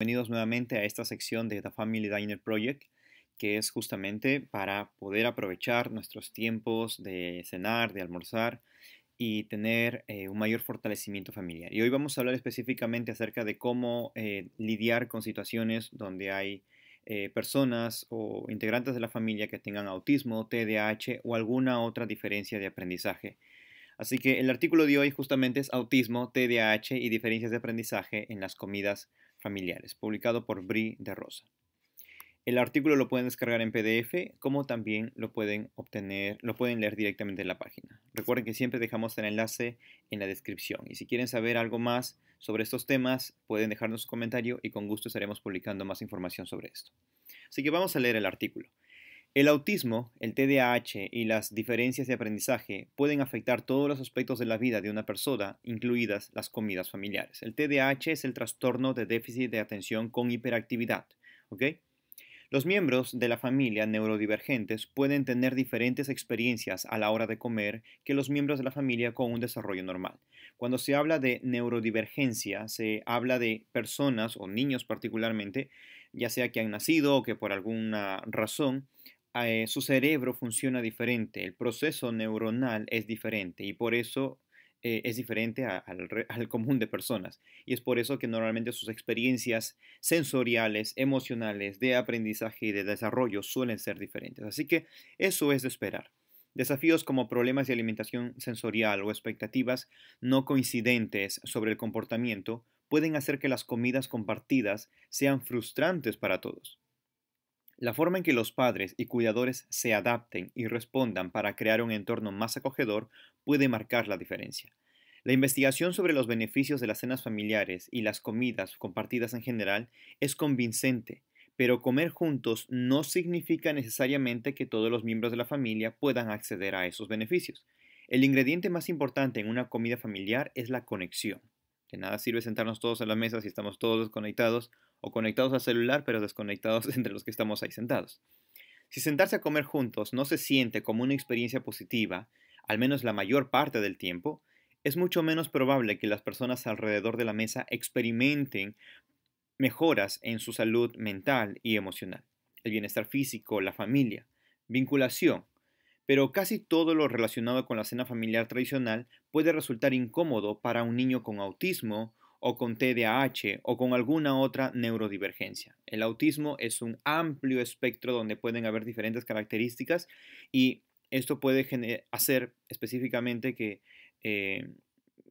Bienvenidos nuevamente a esta sección de The Family Diner Project, que es justamente para poder aprovechar nuestros tiempos de cenar, de almorzar y tener eh, un mayor fortalecimiento familiar. Y hoy vamos a hablar específicamente acerca de cómo eh, lidiar con situaciones donde hay eh, personas o integrantes de la familia que tengan autismo, TDAH o alguna otra diferencia de aprendizaje. Así que el artículo de hoy justamente es autismo, TDAH y diferencias de aprendizaje en las comidas familiares, publicado por Bri de Rosa. El artículo lo pueden descargar en PDF, como también lo pueden obtener, lo pueden leer directamente en la página. Recuerden que siempre dejamos el enlace en la descripción. Y si quieren saber algo más sobre estos temas, pueden dejarnos un comentario y con gusto estaremos publicando más información sobre esto. Así que vamos a leer el artículo. El autismo, el TDAH y las diferencias de aprendizaje pueden afectar todos los aspectos de la vida de una persona, incluidas las comidas familiares. El TDAH es el trastorno de déficit de atención con hiperactividad. Los miembros de la familia neurodivergentes pueden tener diferentes experiencias a la hora de comer que los miembros de la familia con un desarrollo normal. Cuando se habla de neurodivergencia, se habla de personas o niños particularmente, ya sea que han nacido o que por alguna razón eh, su cerebro funciona diferente, el proceso neuronal es diferente y por eso eh, es diferente al, común de personas. Y es por eso que normalmente sus experiencias sensoriales, emocionales, de aprendizaje y de desarrollo suelen ser diferentes. Así que eso es de esperar. Desafíos como problemas de alimentación sensorial o expectativas no coincidentes sobre el comportamiento pueden hacer que las comidas compartidas sean frustrantes para todos. La forma en que los padres y cuidadores se adapten y respondan para crear un entorno más acogedor puede marcar la diferencia. La investigación sobre los beneficios de las cenas familiares y las comidas compartidas en general es convincente, pero comer juntos no significa necesariamente que todos los miembros de la familia puedan acceder a esos beneficios. El ingrediente más importante en una comida familiar es la conexión. De nada sirve sentarnos todos a la mesa si estamos todos desconectados o conectados al celular pero desconectados entre los que estamos ahí sentados. Si sentarse a comer juntos no se siente como una experiencia positiva, al menos la mayor parte del tiempo, es mucho menos probable que las personas alrededor de la mesa experimenten mejoras en su salud mental y emocional, el bienestar físico, la familia, vinculación, pero casi todo lo relacionado con la cena familiar tradicional puede resultar incómodo para un niño con autismo o con TDAH o con alguna otra neurodivergencia. El autismo es un amplio espectro donde pueden haber diferentes características y esto puede hacer específicamente que eh,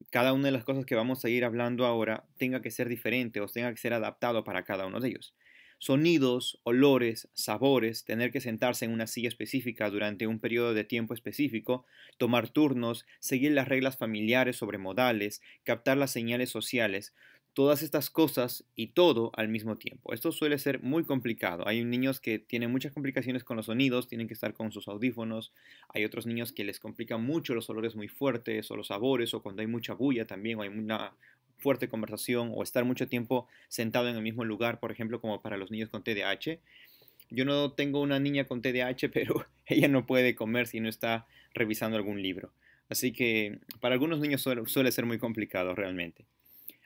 cada una de las cosas que vamos a ir hablando ahora tenga que ser diferente o tenga que ser adaptado para cada uno de ellos sonidos, olores, sabores, tener que sentarse en una silla específica durante un periodo de tiempo específico, tomar turnos, seguir las reglas familiares sobre modales, captar las señales sociales, todas estas cosas y todo al mismo tiempo. Esto suele ser muy complicado. Hay niños que tienen muchas complicaciones con los sonidos, tienen que estar con sus audífonos. Hay otros niños que les complican mucho los olores muy fuertes o los sabores o cuando hay mucha bulla también o hay una, fuerte conversación o estar mucho tiempo sentado en el mismo lugar, por ejemplo, como para los niños con TDAH. Yo no tengo una niña con TDAH, pero ella no puede comer si no está revisando algún libro. Así que para algunos niños suele, ser muy complicado realmente.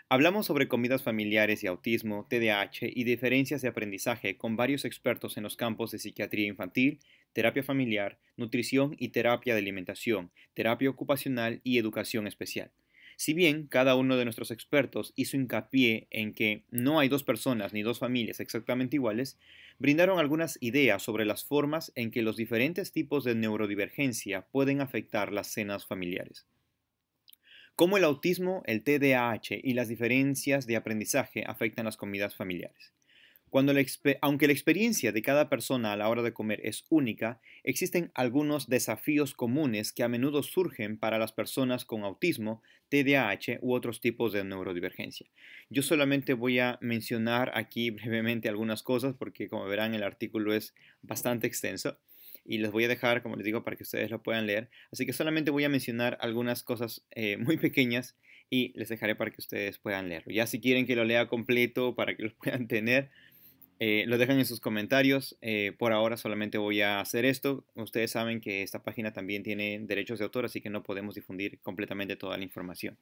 Hablamos sobre comidas familiares y autismo, TDAH y diferencias de aprendizaje con varios expertos en los campos de psiquiatría infantil, terapia familiar, nutrición y terapia de alimentación, terapia ocupacional y educación especial. Si bien cada uno de nuestros expertos hizo hincapié en que no hay dos personas ni dos familias exactamente iguales, brindaron algunas ideas sobre las formas en que los diferentes tipos de neurodivergencia pueden afectar las cenas familiares. Cómo el autismo, el TDAH y las diferencias de aprendizaje afectan las comidas familiares aunque la experiencia de cada persona a la hora de comer es única, existen algunos desafíos comunes que a menudo surgen para las personas con autismo, TDAH u otros tipos de neurodivergencia. Yo solamente voy a mencionar aquí brevemente algunas cosas porque como verán el artículo es bastante extenso y los voy a dejar, como les digo, para que ustedes lo puedan leer. Así que solamente voy a mencionar algunas cosas eh, muy pequeñas y les dejaré para que ustedes puedan leerlo. Ya si quieren que lo lea completo para que lo puedan tener, eh, lo dejan en sus comentarios. Eh, por ahora solamente voy a hacer esto. Ustedes saben que esta página también tiene derechos de autor, así que no podemos difundir completamente toda la información.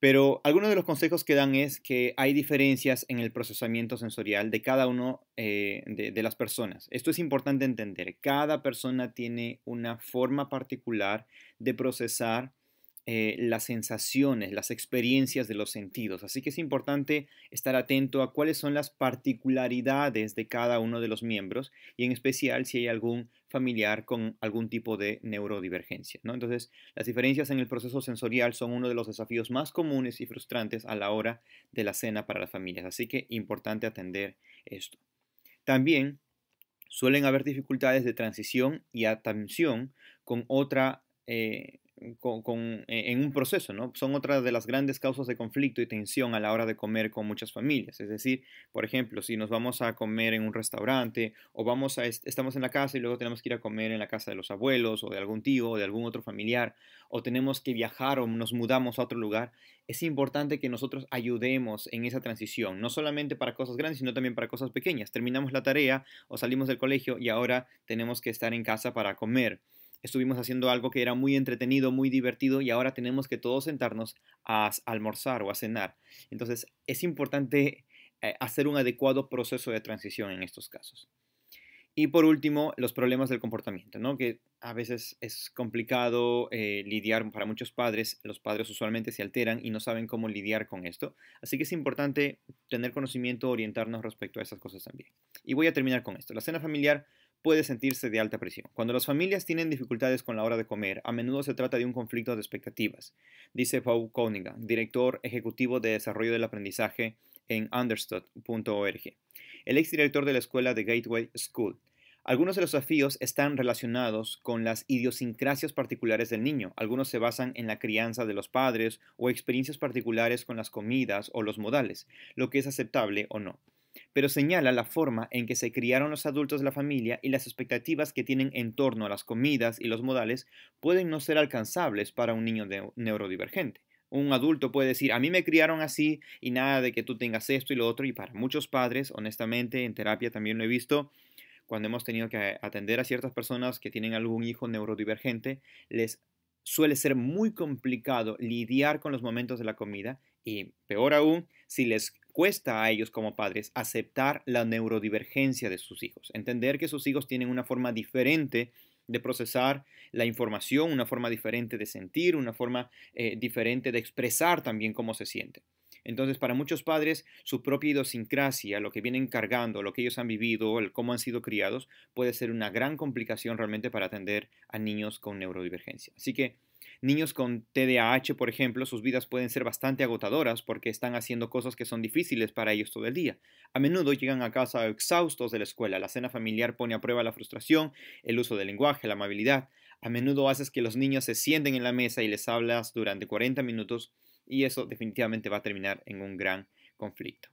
Pero algunos de los consejos que dan es que hay diferencias en el procesamiento sensorial de cada uno eh, de las personas. Esto es importante entender. Cada persona tiene una forma particular de procesar eh, las sensaciones, las experiencias de los sentidos. Así que es importante estar atento a cuáles son las particularidades de cada uno de los miembros y en especial si hay algún familiar con algún tipo de neurodivergencia. ¿no? Entonces, las diferencias en el proceso sensorial son uno de los desafíos más comunes y frustrantes a la hora de la cena para las familias. Así que importante atender esto. También suelen haber dificultades de transición y atención con otra eh, e, en un proceso, ¿no? Son otras de las grandes causas de conflicto y tensión a la hora de comer con muchas familias. Es decir, por ejemplo, si nos vamos a comer en un restaurante o vamos a estamos en la casa y luego tenemos que ir a comer en la casa de los abuelos o de algún tío o de algún otro familiar o tenemos que viajar o nos mudamos a otro lugar, es importante que nosotros ayudemos en esa transición, no solamente para cosas grandes, sino también para cosas pequeñas. Terminamos la tarea o salimos del colegio y ahora tenemos que estar en casa para comer estuvimos haciendo algo que era muy entretenido, muy divertido y ahora tenemos que todos sentarnos a almorzar o a cenar. Entonces es importante eh, hacer un adecuado proceso de transición en estos casos. Y por último, los problemas del comportamiento, ¿no? que a veces es complicado eh, lidiar para muchos padres. Los padres usualmente se alteran y no saben cómo lidiar con esto. Así que es importante tener conocimiento, orientarnos respecto a esas cosas también. Y voy a terminar con esto. La cena familiar puede sentirse de alta presión. Cuando las familias tienen dificultades con la hora de comer, a menudo se trata de un conflicto de expectativas, dice Paul Koenigan, director ejecutivo de desarrollo del aprendizaje en understood.org, el exdirector de la escuela de Gateway School. Algunos de los desafíos están relacionados con las idiosincrasias particulares del niño. Algunos se basan en la crianza de los padres o experiencias particulares con las comidas o los modales, lo que es aceptable o no pero señala la forma en que se criaron los adultos de la familia y las expectativas que tienen en torno a las comidas y los modales pueden no ser alcanzables para un niño neurodivergente. Un adulto puede decir, a mí me criaron así y nada de que tú tengas esto y lo otro, y para muchos padres, honestamente, en terapia también lo he visto, cuando hemos tenido que atender a ciertas personas que tienen algún hijo neurodivergente, les suele ser muy complicado lidiar con los momentos de la comida y peor aún si les cuesta a ellos como padres aceptar la neurodivergencia de sus hijos, entender que sus hijos tienen una forma diferente de procesar la información, una forma diferente de sentir, una forma eh, diferente de expresar también cómo se siente. Entonces, para muchos padres, su propia idiosincrasia, lo que vienen cargando, lo que ellos han vivido, el cómo han sido criados, puede ser una gran complicación realmente para atender a niños con neurodivergencia. Así que Niños con TDAH, por ejemplo, sus vidas pueden ser bastante agotadoras porque están haciendo cosas que son difíciles para ellos todo el día. A menudo llegan a casa exhaustos de la escuela. La cena familiar pone a prueba la frustración, el uso del lenguaje, la amabilidad. A menudo haces que los niños se sienten en la mesa y les hablas durante 40 minutos y eso definitivamente va a terminar en un gran conflicto.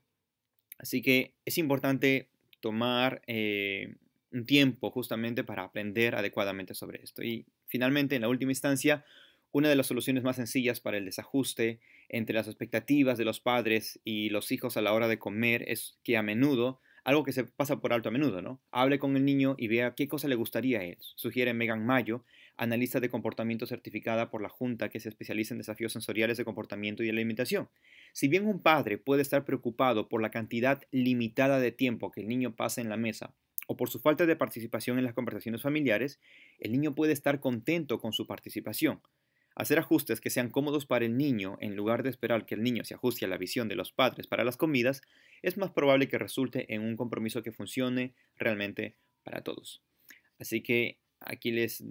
Así que es importante tomar eh, un tiempo justamente para aprender adecuadamente sobre esto. Y finalmente, en la última instancia, una de las soluciones más sencillas para el desajuste entre las expectativas de los padres y los hijos a la hora de comer es que a menudo, algo que se pasa por alto a menudo, ¿no? Hable con el niño y vea qué cosa le gustaría a él. Sugiere Megan Mayo, analista de comportamiento certificada por la Junta que se especializa en desafíos sensoriales de comportamiento y alimentación. Si bien un padre puede estar preocupado por la cantidad limitada de tiempo que el niño pasa en la mesa por su falta de participación en las conversaciones familiares, el niño puede estar contento con su participación. Hacer ajustes que sean cómodos para el niño, en lugar de esperar que el niño se ajuste a la visión de los padres para las comidas, es más probable que resulte en un compromiso que funcione realmente para todos. Así que aquí les,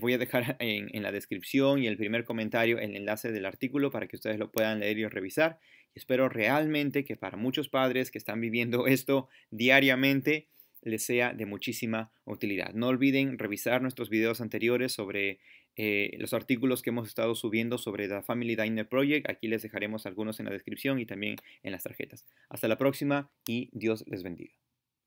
voy a dejar en, en la descripción y el primer comentario el enlace del artículo para que ustedes lo puedan leer y revisar. Y Espero realmente que para muchos padres que están viviendo esto diariamente, les sea de muchísima utilidad. No olviden revisar nuestros videos anteriores sobre eh, los artículos que hemos estado subiendo sobre The Family Diner Project. Aquí les dejaremos algunos en la descripción y también en las tarjetas. Hasta la próxima y Dios les bendiga.